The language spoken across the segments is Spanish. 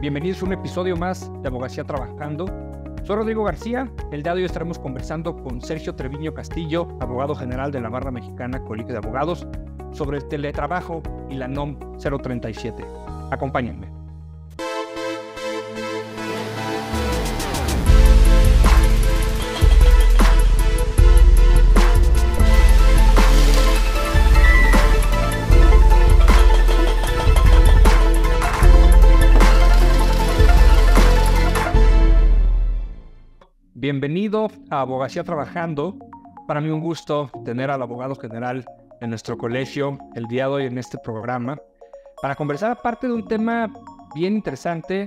Bienvenidos a un episodio más de Abogacía Trabajando. Soy Rodrigo García. El día de hoy estaremos conversando con Sergio Treviño Castillo, abogado general de la Barra Mexicana Colegio de Abogados, sobre el teletrabajo y la NOM 037. Acompáñenme. Bienvenido a Abogacía Trabajando. Para mí un gusto tener al abogado general en nuestro colegio el día de hoy en este programa para conversar aparte de un tema bien interesante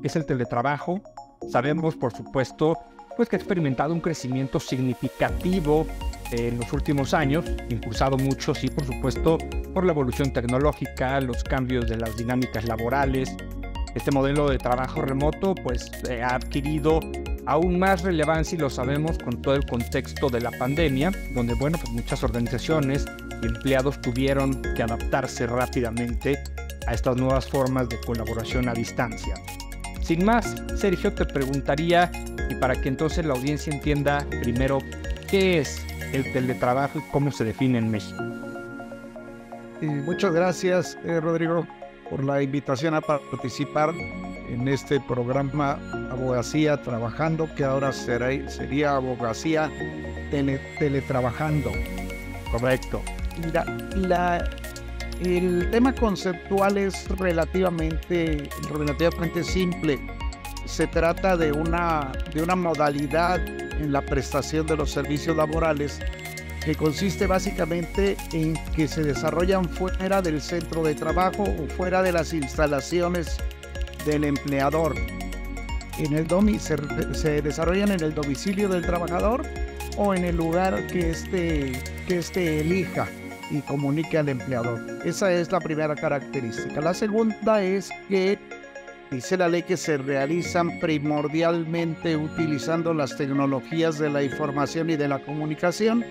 que es el teletrabajo. Sabemos, por supuesto, pues que ha experimentado un crecimiento significativo en los últimos años, impulsado mucho, sí, por supuesto, por la evolución tecnológica, los cambios de las dinámicas laborales. Este modelo de trabajo remoto, pues, eh, ha adquirido aún más relevancia y lo sabemos con todo el contexto de la pandemia, donde bueno, pues muchas organizaciones y empleados tuvieron que adaptarse rápidamente a estas nuevas formas de colaboración a distancia. Sin más, Sergio te preguntaría, y para que entonces la audiencia entienda primero, ¿qué es el teletrabajo y cómo se define en México? Eh, muchas gracias, eh, Rodrigo, por la invitación a participar en este programa Abogacía Trabajando, que ahora será, sería Abogacía Teletrabajando. Correcto. Mira, el tema conceptual es relativamente, relativamente simple. Se trata de una, de una modalidad en la prestación de los servicios laborales que consiste básicamente en que se desarrollan fuera del centro de trabajo o fuera de las instalaciones del empleador. En el se, desarrollan en el domicilio del trabajador o en el lugar que éste que este elija y comunique al empleador. Esa es la primera característica. La segunda es que dice la ley que se realizan primordialmente utilizando las tecnologías de la información y de la comunicación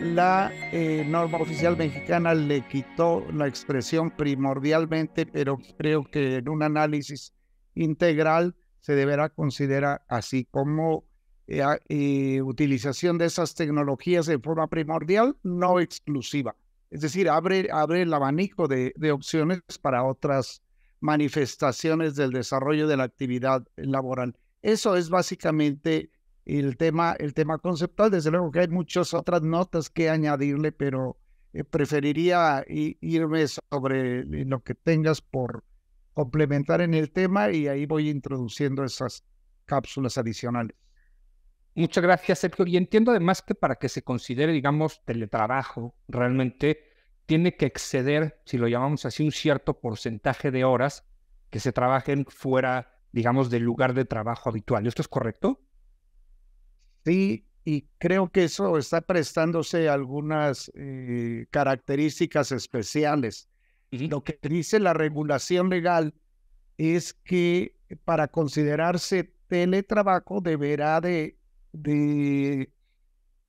la eh, norma oficial mexicana le quitó la expresión primordialmente, pero creo que en un análisis integral se deberá considerar así como eh, eh, utilización de esas tecnologías de forma primordial, no exclusiva. Es decir, abre, abre el abanico de opciones para otras manifestaciones del desarrollo de la actividad laboral. Eso es básicamente el tema, el tema conceptual. Desde luego que hay muchas otras notas que añadirle, pero eh, preferiría irme sobre lo que tengas por complementar en el tema y ahí voy introduciendo esas cápsulas adicionales. Muchas gracias, Sergio. Y entiendo además que para que se considere, digamos, teletrabajo, realmente tiene que exceder, si lo llamamos así, un cierto porcentaje de horas que se trabajen fuera, digamos, del lugar de trabajo habitual. ¿Esto es correcto? y creo que eso está prestándose algunas eh, características especiales. Lo que dice la regulación legal es que para considerarse teletrabajo deberá de,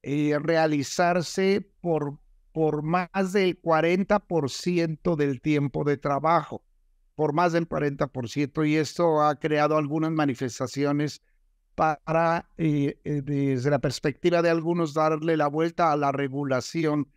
eh, realizarse por, por más del 40% del tiempo de trabajo, por más del 40%, y esto ha creado algunas manifestaciones para, eh, eh, desde la perspectiva de algunos, darle la vuelta a la regulación,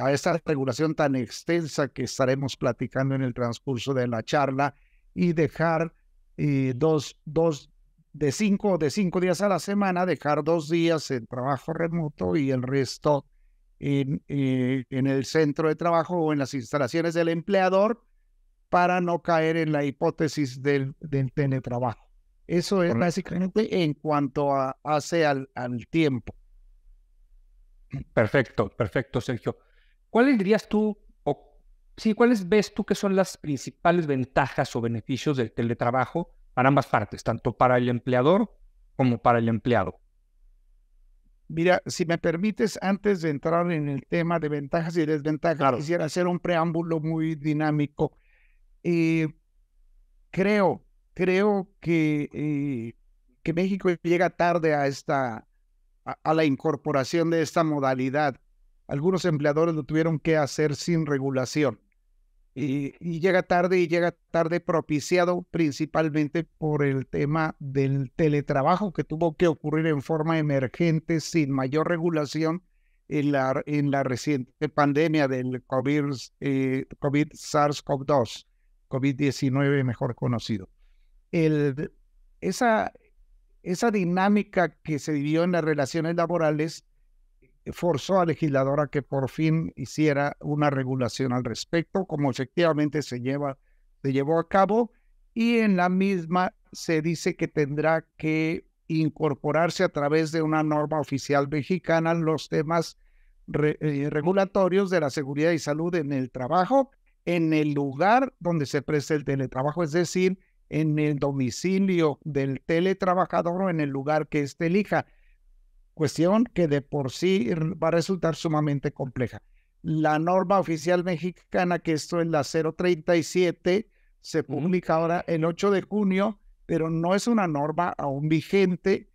a esa regulación tan extensa que estaremos platicando en el transcurso de la charla y dejar eh, dos, dos, de cinco, de cinco días a la semana, dejar dos días en trabajo remoto y el resto en, en el centro de trabajo o en las instalaciones del empleador para no caer en la hipótesis del, del teletrabajo. Eso es básicamente en cuanto a hace al, tiempo. Perfecto, perfecto, Sergio. ¿Cuáles dirías tú, o sí, cuáles ves tú que son las principales ventajas o beneficios del teletrabajo para ambas partes, tanto para el empleador como para el empleado? Mira, si me permites, antes de entrar en el tema de ventajas y desventajas, quisiera hacer un preámbulo muy dinámico. Eh, creo creo que, eh, que México llega tarde a, esta, a, la incorporación de esta modalidad. Algunos empleadores lo tuvieron que hacer sin regulación. Eh, y, llega tarde y llega tarde propiciado principalmente por el tema del teletrabajo que tuvo que ocurrir en forma emergente sin mayor regulación en la, en la reciente pandemia del COVID, eh, SARS-CoV-2, COVID-19 mejor conocido el, esa, dinámica que se vivió en las relaciones laborales eh, forzó a legisladora a que por fin hiciera una regulación al respecto, como efectivamente se, lleva, se llevó a cabo, y en la misma se dice que tendrá que incorporarse a través de una norma oficial mexicana los temas eh, regulatorios de la seguridad y salud en el trabajo, en el lugar donde se presta el teletrabajo, es decir, en el domicilio del teletrabajador o en el lugar que éste elija. Cuestión que de por sí va a resultar sumamente compleja. La norma oficial mexicana, que esto es la 037, se publica ahora el 8 de junio, pero no es una norma aún vigente.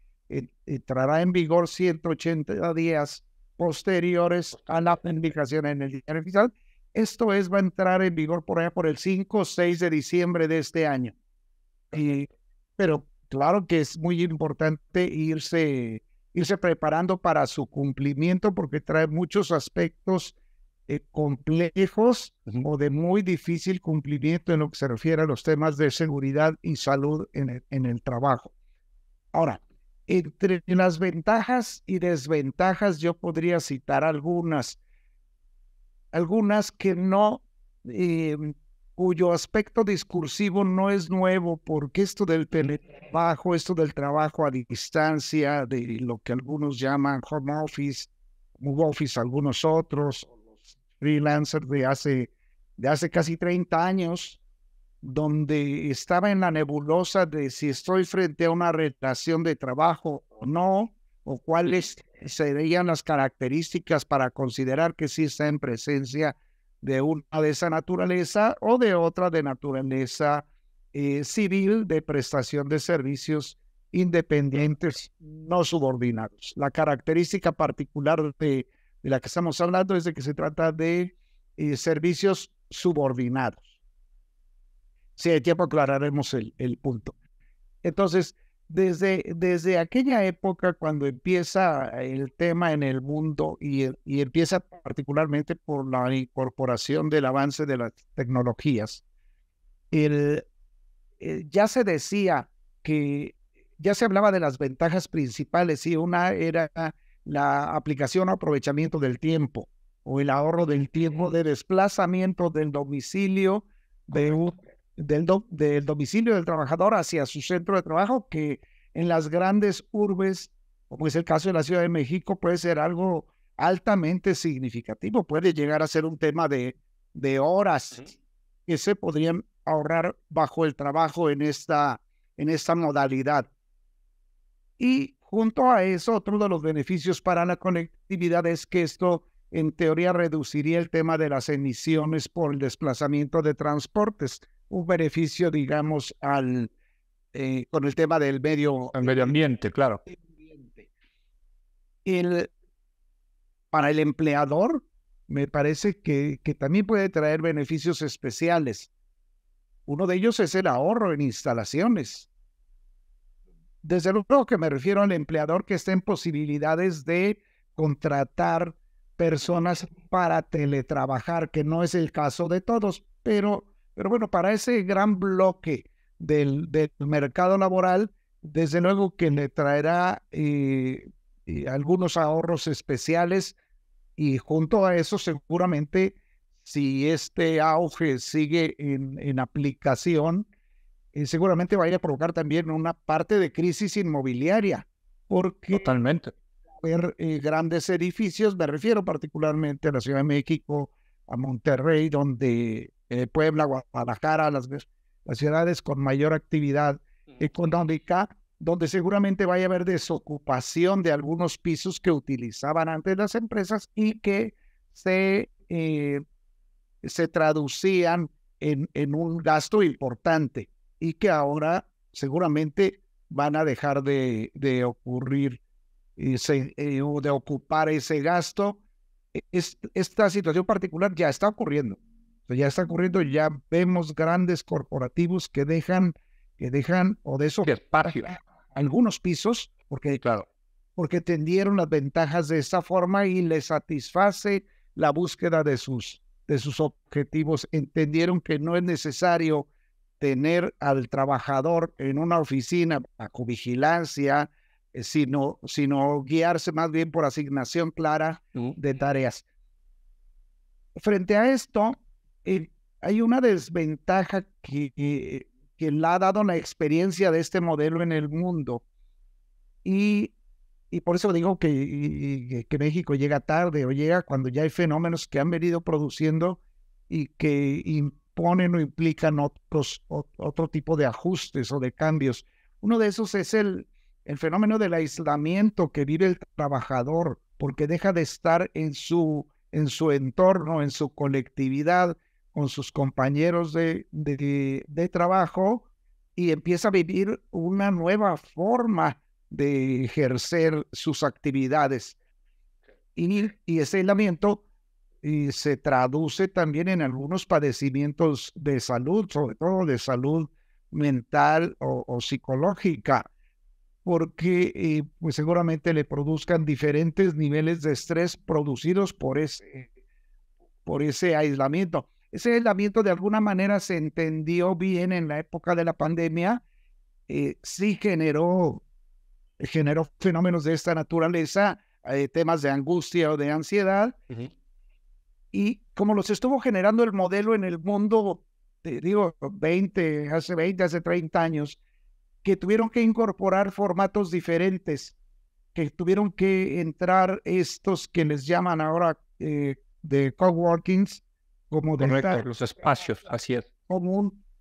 Entrará en vigor 180 días posteriores a la publicación en el diario oficial. Esto es, va a entrar en vigor por allá por el 5 o 6 de diciembre de este año pero claro que es muy importante irse, irse preparando para su cumplimiento porque trae muchos aspectos eh, complejos o de muy difícil cumplimiento en lo que se refiere a los temas de seguridad y salud en el, en el trabajo. Ahora, entre las ventajas y desventajas, yo podría citar algunas, algunas que no em, cuyo aspecto discursivo no es nuevo, porque esto del teletrabajo, esto del trabajo a distancia, de lo que algunos llaman home office, move office, algunos otros, freelancers de hace, de hace casi 30 años, donde estaba en la nebulosa de si estoy frente a una relación de trabajo o no, o cuáles serían las características para considerar que sí está en presencia de una de esa naturaleza o de otra de naturaleza eh, civil de prestación de servicios independientes no subordinados. La característica particular de, de la que estamos hablando es de que se trata de eh, servicios subordinados. Si hay tiempo aclararemos el, el punto. Entonces, desde, aquella época cuando empieza el tema en el mundo y, e, empieza particularmente por la incorporación del avance de las tecnologías, eh, ya se decía que ya se hablaba de las ventajas principales y una era la aplicación o aprovechamiento del tiempo o el ahorro del tiempo de desplazamiento del domicilio de del, domicilio del trabajador hacia su centro de trabajo, que en las grandes urbes, como es el caso de la Ciudad de México, puede ser algo altamente significativo, puede llegar a ser un tema de, de horas que se podrían ahorrar bajo el trabajo en esta, en esta modalidad. Y junto a eso, otro de los beneficios para la conectividad es que esto en teoría reduciría el tema de las emisiones por el desplazamiento de transportes un beneficio, digamos, al, eh, con el tema del medio, medio ambiente, claro. El, para el empleador, me parece que, que también puede traer beneficios especiales. Uno de ellos es el ahorro en instalaciones. Desde luego que me refiero al empleador que está en posibilidades de contratar personas para teletrabajar, que no es el caso de todos, pero pero bueno, para ese gran bloque del, del mercado laboral, desde luego que le traerá eh, eh, algunos ahorros especiales y junto a eso seguramente si este auge sigue en, en aplicación, eh, seguramente va a provocar también una parte de crisis inmobiliaria, porque totalmente ver grandes edificios, me refiero particularmente a la Ciudad de México, a Monterrey, donde Puebla, Guadalajara, las, ciudades con mayor actividad económica, donde seguramente vaya a haber desocupación de algunos pisos que utilizaban antes las empresas y que se, eh, se traducían en, en, un gasto importante y que ahora seguramente van a dejar de, ocurrir eh, de ocupar ese gasto. E-, esta situación particular ya está ocurriendo ya está ocurriendo, ya vemos grandes corporativos que dejan, que dejan o de eso, algunos pisos, porque claro, porque tendieron las ventajas de esa forma y les satisface la búsqueda de sus, de sus objetivos. Entendieron que no es necesario tener al trabajador en una oficina bajo vigilancia, eh, sino, sino guiarse más bien por asignación clara de tareas. Frente a esto, eh, hay una desventaja que, eh, que, la ha dado la experiencia de este modelo en el mundo. Y, y por eso digo que, que México llega tarde o llega cuando ya hay fenómenos que han venido produciendo y que imponen o implican otros, otro tipo de ajustes o de cambios. Uno de esos es el, el fenómeno del aislamiento que vive el trabajador, porque deja de estar en su, en su entorno, en su colectividad, con sus compañeros de, trabajo y empieza a vivir una nueva forma de ejercer sus actividades. Y, ese aislamiento y se traduce también en algunos padecimientos de salud, sobre todo de salud mental o, psicológica, porque eh, pues seguramente le produzcan diferentes niveles de estrés producidos por ese, por ese aislamiento. Ese aislamiento de alguna manera se entendió bien en la época de la pandemia, eh, sí generó, generó fenómenos de esta naturaleza, eh, temas de angustia o de ansiedad, y como los estuvo generando el modelo en el mundo, te digo, 20, hace 20, hace 30 años, que tuvieron que incorporar formatos diferentes, que tuvieron que entrar estos que les llaman ahora eh, de coworkings, como de los espacios, así es.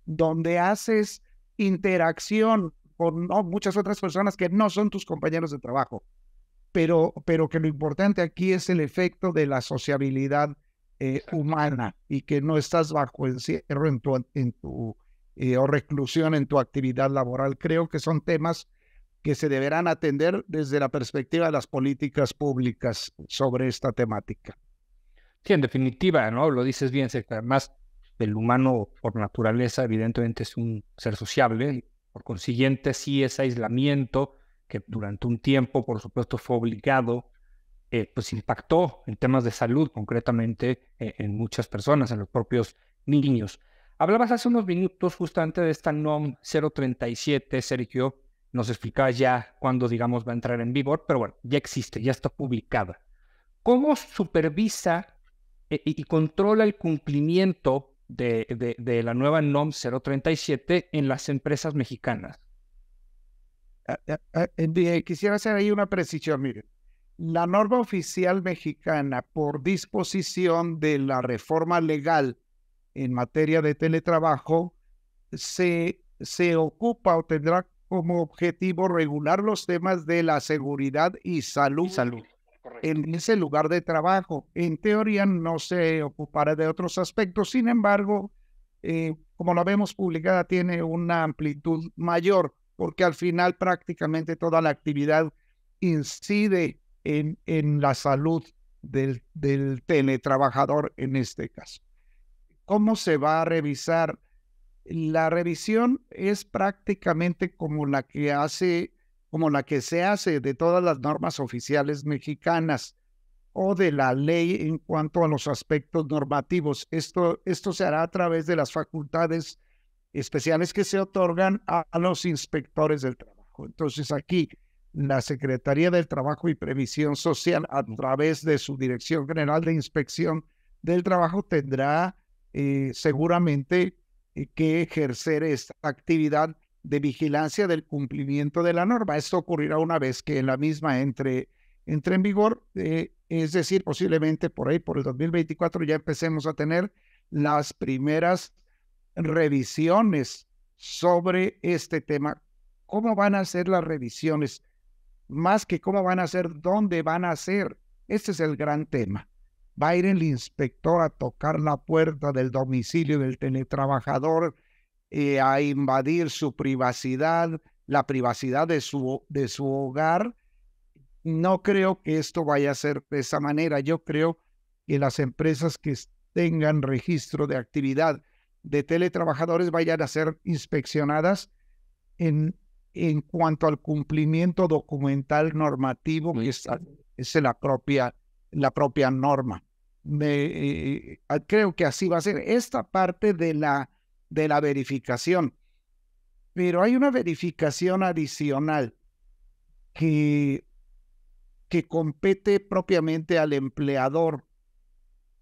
donde haces interacción con muchas otras personas que no son tus compañeros de trabajo, pero, pero que lo importante aquí es el efecto de la sociabilidad eh, humana y que no estás bajo encierro en eh, o reclusión en tu actividad laboral. Creo que son temas que se deberán atender desde la perspectiva de las políticas públicas sobre esta temática. Sí, en definitiva, ¿no? Lo dices bien, además del humano por naturaleza evidentemente es un ser sociable, por consiguiente sí ese aislamiento que durante un tiempo por supuesto fue obligado, eh, pues impactó en temas de salud concretamente eh, en muchas personas, en los propios niños. Hablabas hace unos minutos justamente de esta NOM 037, Sergio, nos explicaba ya cuándo, digamos, va a entrar en vigor, pero bueno, ya existe, ya está publicada. ¿Cómo supervisa eh, y, controla el cumplimiento de, la nueva NOM 037 en las empresas mexicanas. Eh, quisiera hacer ahí una precisión, miren. La norma oficial mexicana, por disposición de la reforma legal en materia de teletrabajo, se, se ocupa o tendrá como objetivo regular los temas de la seguridad Y salud en ese lugar de trabajo. En teoría no se ocupará de otros aspectos, sin embargo, eh, como lo vemos publicada, tiene una amplitud mayor, porque al final prácticamente toda la actividad incide en, en la salud del, del teletrabajador en este caso. ¿Cómo se va a revisar? La revisión es prácticamente como la que hace como la que se hace de todas las normas oficiales mexicanas o de la ley en cuanto a los aspectos normativos. Esto, esto se hará a través de las facultades especiales que se otorgan a, los inspectores del trabajo. Entonces aquí la Secretaría del Trabajo y Previsión Social, a través de su Dirección General de Inspección del Trabajo, tendrá eh, seguramente eh, que ejercer esta actividad de vigilancia del cumplimiento de la norma. Esto ocurrirá una vez que la misma entre, entre en vigor, eh, es decir, posiblemente por ahí, por el 2024, ya empecemos a tener las primeras revisiones sobre este tema. ¿Cómo van a ser las revisiones? Más que cómo van a ser, dónde van a ser. Este es el gran tema. Va a ir el inspector a tocar la puerta del domicilio del teletrabajador eh, a invadir su privacidad, la privacidad de su, de su hogar. No creo que esto vaya a ser de esa manera. Yo creo que las empresas que tengan registro de actividad de teletrabajadores vayan a ser inspeccionadas en, en cuanto al cumplimiento documental normativo que es, la, propia, la propia norma. Eh, eh, creo que así va a ser. Esta parte de la de la verificación. Pero hay una verificación adicional que, que compete propiamente al empleador.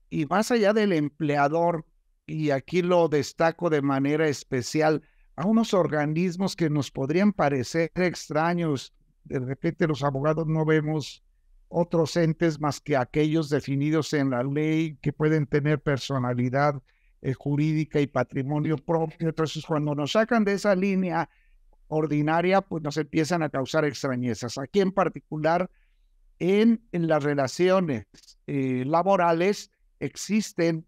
Y más allá del empleador, y aquí lo destaco de manera especial, a unos organismos que nos podrían parecer extraños. De repente los abogados no vemos otros entes más que aquellos definidos en la ley que pueden tener personalidad eh, jurídica y patrimonio propio. Entonces, cuando nos sacan de esa línea ordinaria, pues nos empiezan a causar extrañezas. Aquí en particular, en, las relaciones eh, laborales existen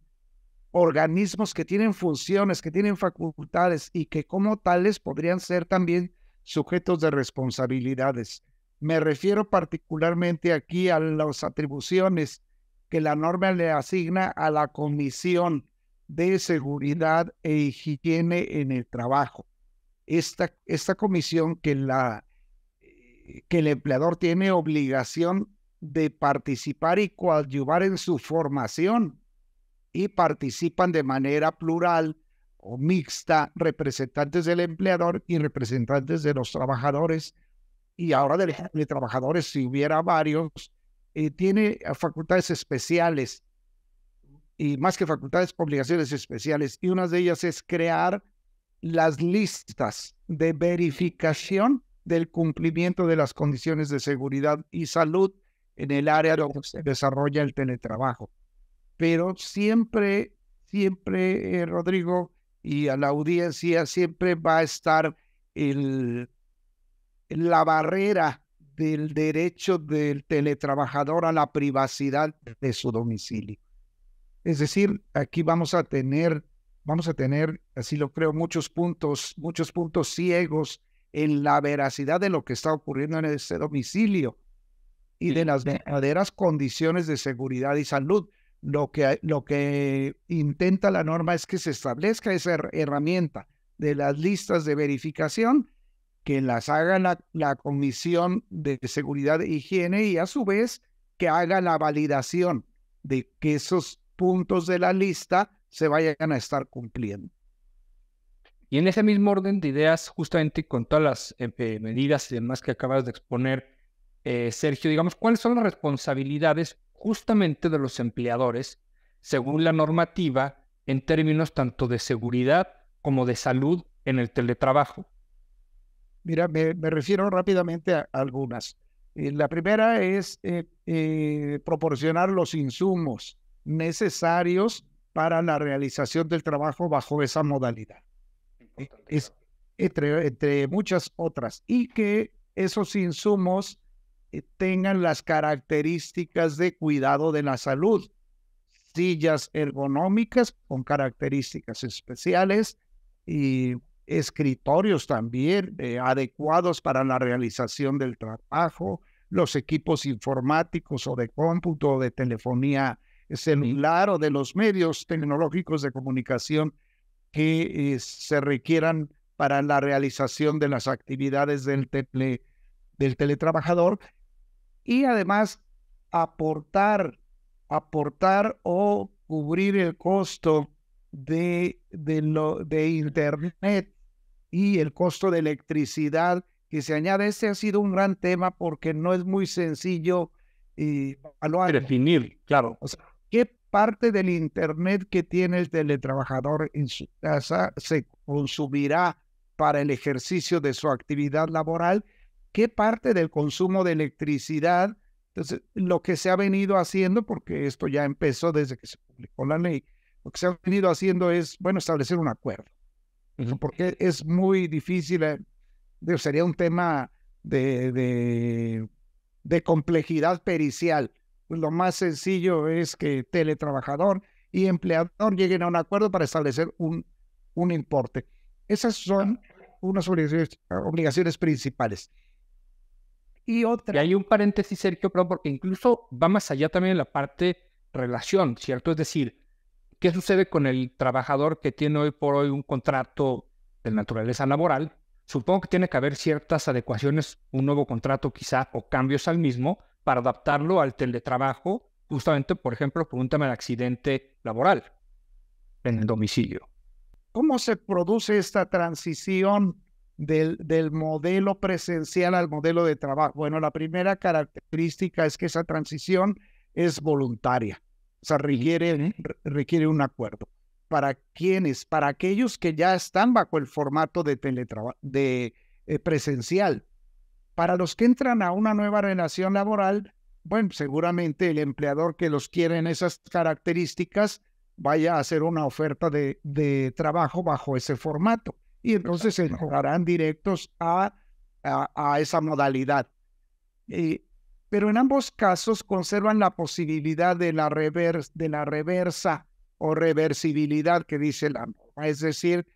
organismos que tienen funciones, que tienen facultades y que como tales podrían ser también sujetos de responsabilidades. Me refiero particularmente aquí a las atribuciones que la norma le asigna a la comisión de Seguridad e Higiene en el Trabajo. Esta, esta comisión que, la, eh, que el empleador tiene obligación de participar y coadyuvar en su formación y participan de manera plural o mixta representantes del empleador y representantes de los trabajadores y ahora de, trabajadores si hubiera varios, eh, tiene facultades especiales y más que facultades, obligaciones especiales, y una de ellas es crear las listas de verificación del cumplimiento de las condiciones de seguridad y salud en el área donde se desarrolla el teletrabajo. Pero siempre, siempre, eh, Rodrigo, y a la audiencia, siempre va a estar el, la barrera del derecho del teletrabajador a la privacidad de su domicilio. Es decir, aquí vamos a tener, vamos a tener, así lo creo, muchos puntos, muchos puntos ciegos en la veracidad de lo que está ocurriendo en ese domicilio y de las verdaderas condiciones de seguridad y salud. Lo que, lo que intenta la norma es que se establezca esa herramienta de las listas de verificación, que las haga la, la Comisión de Seguridad e Higiene y a su vez que haga la validación de que esos puntos de la lista se vayan a estar cumpliendo. Y en ese mismo orden de ideas, justamente con todas las eh, eh, medidas y demás que acabas de exponer, eh, Sergio, digamos, ¿cuáles son las responsabilidades justamente de los empleadores según la normativa en términos tanto de seguridad como de salud en el teletrabajo? Mira, me, refiero rápidamente a algunas. la primera es proporcionar los insumos necesarios para la realización del trabajo bajo esa modalidad. entre, muchas otras. Y que esos insumos eh, tengan las características de cuidado de la salud. Sillas ergonómicas con características especiales y escritorios también eh, adecuados para la realización del trabajo, los equipos informáticos o de cómputo de telefonía celular o de los medios tecnológicos de comunicación que eh, se requieran para la realización de las actividades del, del teletrabajador y además aportar, aportar o cubrir el costo de, de, lo, de Internet y el costo de electricidad que se añade. ese ha sido un gran tema porque no es muy sencillo y, eh, definir, claro. ¿Qué parte del Internet que tiene el teletrabajador en su casa se consumirá para el ejercicio de su actividad laboral? ¿Qué parte del consumo de electricidad? Entonces, lo que se ha venido haciendo, porque esto ya empezó desde que se publicó la ley, lo que se ha venido haciendo es, bueno, establecer un acuerdo, porque es muy difícil, eh, sería un tema de complejidad pericial pues, lo más sencillo es que teletrabajador y empleador lleguen a un acuerdo para establecer un, importe. Esas son unas obligaciones, principales. Y hay un paréntesis, Sergio, porque incluso va más allá también en la parte relación, ¿cierto? Es decir, ¿qué sucede con el trabajador que tiene hoy por hoy un contrato de naturaleza laboral? Supongo que tiene que haber ciertas adecuaciones, un nuevo contrato quizá o cambios al mismo, para adaptarlo al teletrabajo, justamente, por ejemplo, pregúntame el accidente laboral en el domicilio. ¿Cómo se produce esta transición del, modelo presencial al modelo de trabajo? Bueno, la primera característica es que esa transición es voluntaria, o sea, requiere, requiere un acuerdo. ¿Para quiénes? Para aquellos que ya están bajo el formato de teletrabajo, de eh, presencial, para los que entran a una nueva relación laboral, bueno, seguramente el empleador que los quiere en esas características vaya a hacer una oferta de, trabajo bajo ese formato. Y entonces se entrarán directos a, esa modalidad. Eh, pero en ambos casos conservan la posibilidad de la, de la reversa o reversibilidad que dice la norma. Es decir,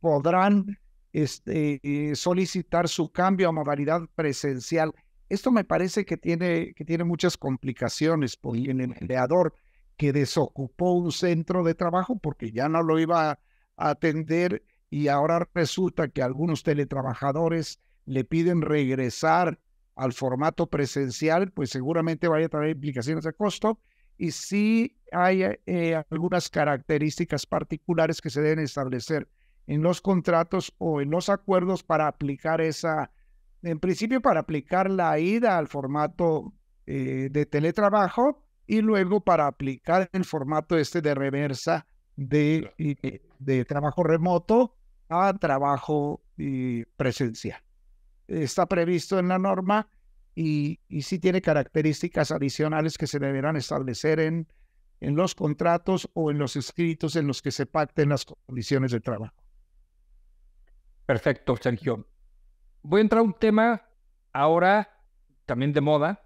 podrán este, eh, solicitar su cambio a modalidad presencial. Esto me parece que tiene, que tiene muchas complicaciones, porque el empleador que desocupó un centro de trabajo porque ya no lo iba a atender y ahora resulta que algunos teletrabajadores le piden regresar al formato presencial, pues seguramente vaya a tener implicaciones de costo y si hay eh, algunas características particulares que se deben establecer en los contratos o en los acuerdos para aplicar esa, en principio para aplicar la ida al formato eh, de teletrabajo y luego para aplicar el formato este de reversa de, de, trabajo remoto a trabajo y presencial. Está previsto en la norma y, y sí tiene características adicionales que se deberán establecer en, en los contratos o en los escritos en los que se pacten las condiciones de trabajo. Perfecto, Sergio. Voy a entrar a un tema ahora también de moda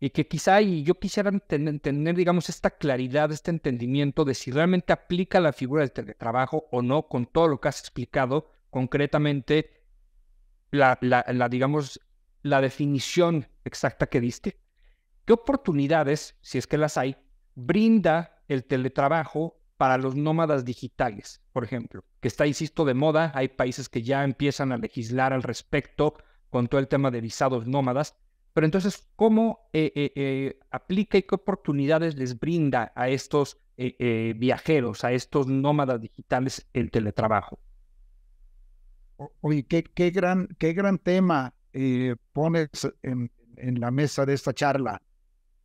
y que quizá y yo quisiera tener, digamos, esta claridad, este entendimiento de si realmente aplica la figura del teletrabajo o no con todo lo que has explicado, concretamente la, digamos, la definición exacta que diste. ¿Qué oportunidades, si es que las hay, brinda el teletrabajo para los nómadas digitales, por ejemplo, que está, insisto, de moda. Hay países que ya empiezan a legislar al respecto con todo el tema de visados nómadas. Pero entonces, ¿cómo eh, eh, eh, aplica y qué oportunidades les brinda a estos viajeros, a estos nómadas digitales el teletrabajo? Oye, qué, gran, qué gran tema pones en, la mesa de esta charla,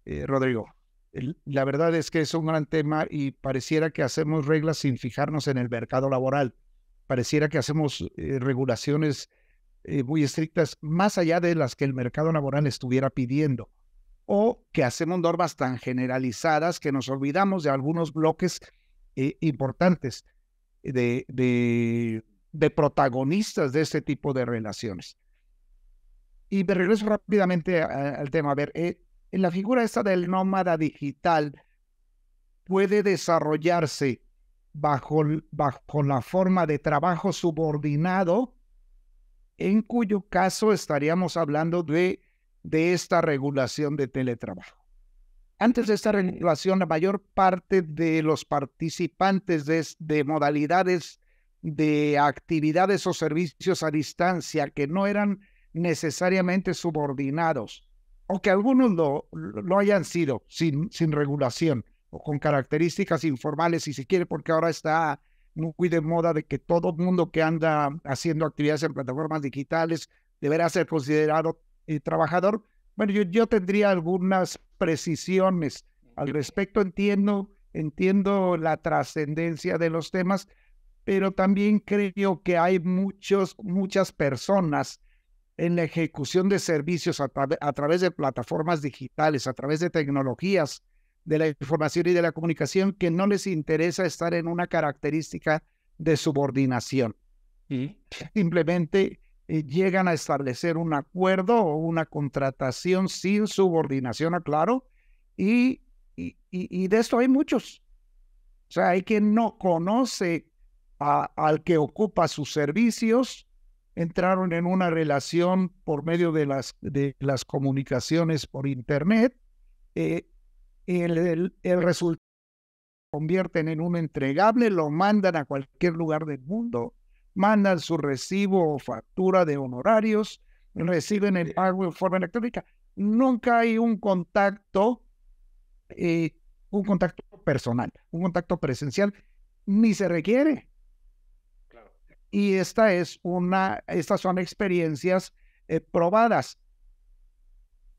Rodrigo. La verdad es que es un gran tema y pareciera que hacemos reglas sin fijarnos en el mercado laboral. Pareciera que hacemos eh, regulaciones eh, muy estrictas más allá de las que el mercado laboral estuviera pidiendo. O que hacemos normas tan generalizadas que nos olvidamos de algunos bloques eh, importantes de, de, protagonistas de este tipo de relaciones. Y me regreso rápidamente al tema. A ver, en la figura esta del nómada digital puede desarrollarse bajo, la forma de trabajo subordinado, en cuyo caso estaríamos hablando de, esta regulación de teletrabajo. Antes de esta regulación, la mayor parte de los participantes de modalidades de actividades o servicios a distancia que no eran necesariamente subordinados o que algunos lo, lo hayan sido sin, sin regulación o con características informales, si se quiere, porque ahora está muy de moda de que todo el mundo que anda haciendo actividades en plataformas digitales deberá ser considerado eh, trabajador. Bueno, yo, yo, tendría algunas precisiones al respecto. Entiendo, entiendo la trascendencia de los temas, pero también creo que hay muchos, muchas personas en la ejecución de servicios a, través de plataformas digitales, a través de tecnologías de la información y de la comunicación que no les interesa estar en una característica de subordinación. Simplemente eh, llegan a establecer un acuerdo o una contratación sin subordinación, aclaro, y, de esto hay muchos. O sea, hay quien no conoce al que ocupa sus servicios, entraron en una relación por medio de las, comunicaciones por Internet. Eh, el, resultado lo convierten en un entregable, lo mandan a cualquier lugar del mundo, mandan su recibo o factura de honorarios, reciben el pago en forma electrónica. Nunca hay un contacto, eh, un contacto personal, un contacto presencial, ni se requiere y esta es una, estas son experiencias eh, probadas.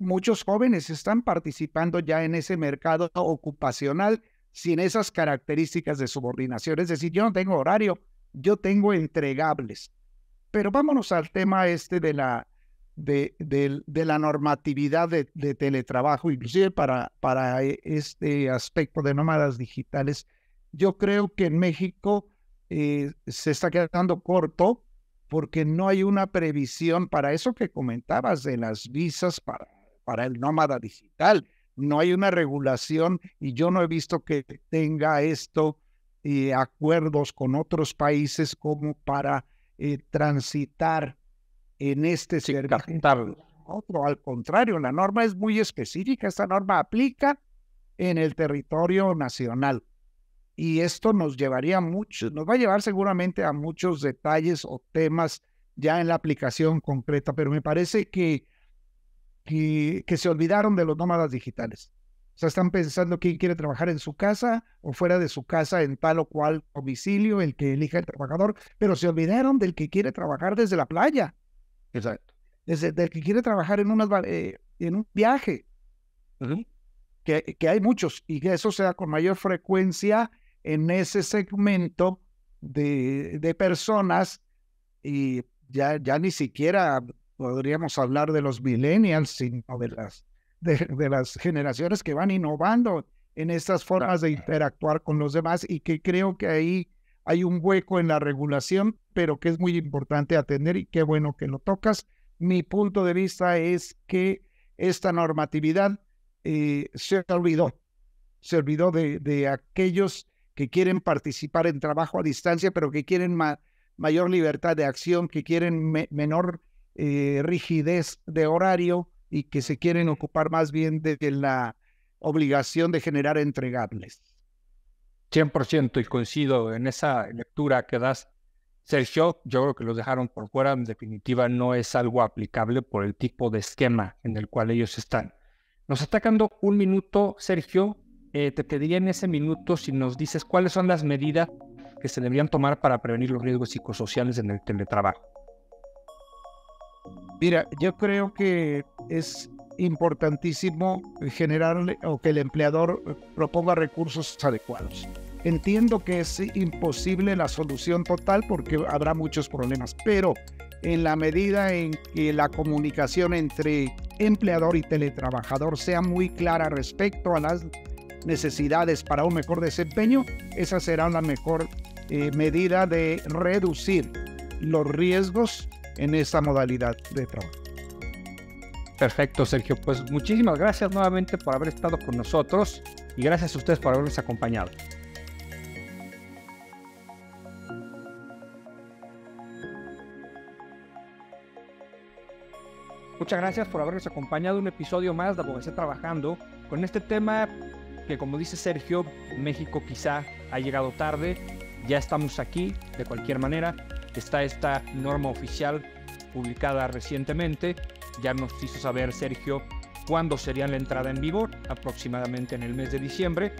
Muchos jóvenes están participando ya en ese mercado ocupacional sin esas características de subordinación. Es decir, yo no tengo horario, yo tengo entregables. Pero vámonos al tema este de la, de, la normatividad de, teletrabajo, inclusive para, para eh, este aspecto de nómadas digitales. Yo creo que en México eh, se está quedando corto porque no hay una previsión para eso que comentabas de las visas para, para el nómada digital. No hay una regulación y yo no he visto que tenga esto y eh, acuerdos con otros países como para eh, transitar en este sí, al contrario, la norma es muy específica. Esta norma aplica en el territorio nacional y esto nos llevaría mucho, nos va a llevar seguramente a muchos detalles o temas ya en la aplicación concreta, pero me parece que, que, se olvidaron de los nómadas digitales. O sea, están pensando quién quiere trabajar en su casa o fuera de su casa en tal o cual domicilio, el que elija el trabajador, pero se olvidaron del que quiere trabajar desde la playa. Exacto. Desde el que quiere trabajar en, eh, en un viaje. que, que hay muchos y que eso sea con mayor frecuencia en ese segmento de, personas y ya, ya ni siquiera podríamos hablar de los millennials, sino de las, de, las generaciones que van innovando en estas formas de interactuar con los demás y que creo que ahí hay un hueco en la regulación, pero que es muy importante atender y qué bueno que lo tocas. Mi punto de vista es que esta normatividad eh, se olvidó, se olvidó de, de aquellos que quieren participar en trabajo a distancia, pero que quieren mayor libertad de acción, que quieren menor eh, rigidez de horario y que se quieren ocupar más bien de, la obligación de generar entregables. 100% y coincido en esa lectura que das, Sergio. Yo creo que los dejaron por fuera. En definitiva, no es algo aplicable por el tipo de esquema en el cual ellos están. Nos está atacando un minuto, Sergio. Eh, te pediría en ese minuto si nos dices cuáles son las medidas que se deberían tomar para prevenir los riesgos psicosociales en el teletrabajo. Mira, yo creo que es importantísimo generar o que el empleador eh, proponga recursos adecuados. Entiendo que es imposible la solución total porque habrá muchos problemas, pero en la medida en que la comunicación entre empleador y teletrabajador sea muy clara respecto a las necesidades para un mejor desempeño, esa será la mejor eh, medida de reducir los riesgos en esa modalidad de trabajo. Perfecto, Sergio. Pues muchísimas gracias nuevamente por haber estado con nosotros y gracias a ustedes por habernos acompañado. Muchas gracias por habernos acompañado un episodio más de Abogacé Trabajando con este tema que como dice Sergio, México quizá ha llegado tarde, ya estamos aquí, de cualquier manera, está esta norma oficial publicada recientemente, ya nos hizo saber Sergio cuándo sería la entrada en vigor, aproximadamente en el mes de diciembre.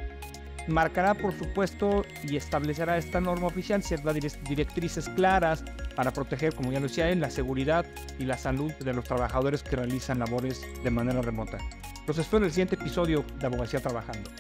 Marcará, por supuesto, y establecerá esta norma oficial ciertas directrices claras para proteger, como ya lo decía él, la seguridad y la salud de los trabajadores que realizan labores de manera remota. Los espero en el siguiente episodio de Abogacía Trabajando.